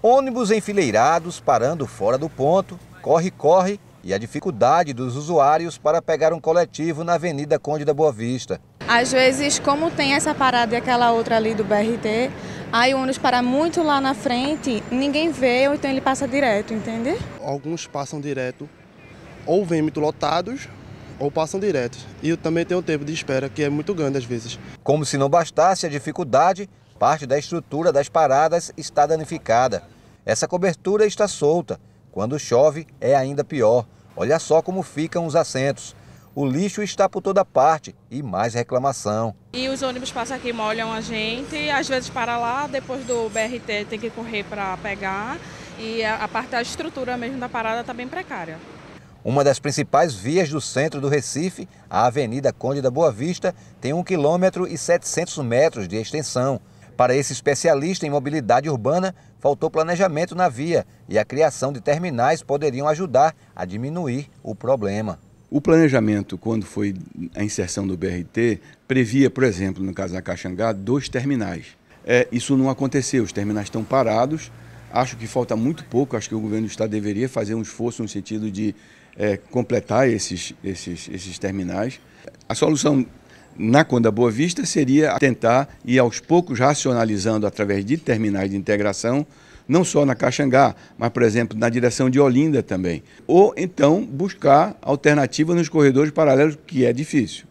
Ônibus enfileirados parando fora do ponto, corre-corre e a dificuldade dos usuários para pegar um coletivo na Avenida Conde da Boa Vista. Às vezes, como tem essa parada e aquela outra ali do BRT, aí o ônibus para muito lá na frente, ninguém vê, ou então ele passa direto, entende? Alguns passam direto, ou vêm muito lotados, ou passam direto. E também tem o tempo de espera que é muito grande às vezes. Como se não bastasse a dificuldade, Parte da estrutura das paradas está danificada. Essa cobertura está solta. Quando chove, é ainda pior. Olha só como ficam os assentos. O lixo está por toda parte e mais reclamação. E os ônibus passam aqui molham a gente, às vezes para lá, depois do BRT tem que correr para pegar e a, parte da estrutura mesmo da parada está bem precária. Uma das principais vias do centro do Recife, a Avenida Conde da Boa Vista, tem 1,7 km e metros de extensão. Para esse especialista em mobilidade urbana, faltou planejamento na via e a criação de terminais poderiam ajudar a diminuir o problema. O planejamento, quando foi a inserção do BRT, previa, por exemplo, no caso da Caxangá, dois terminais. É, isso não aconteceu, os terminais estão parados. Acho que falta muito pouco, acho que o governo do Estado deveria fazer um esforço no sentido de é, completar esses, esses, esses terminais. A solução na Conda Boa Vista seria tentar ir aos poucos racionalizando através de terminais de integração, não só na Caxangá, mas, por exemplo, na direção de Olinda também. Ou então buscar alternativa nos corredores paralelos, que é difícil.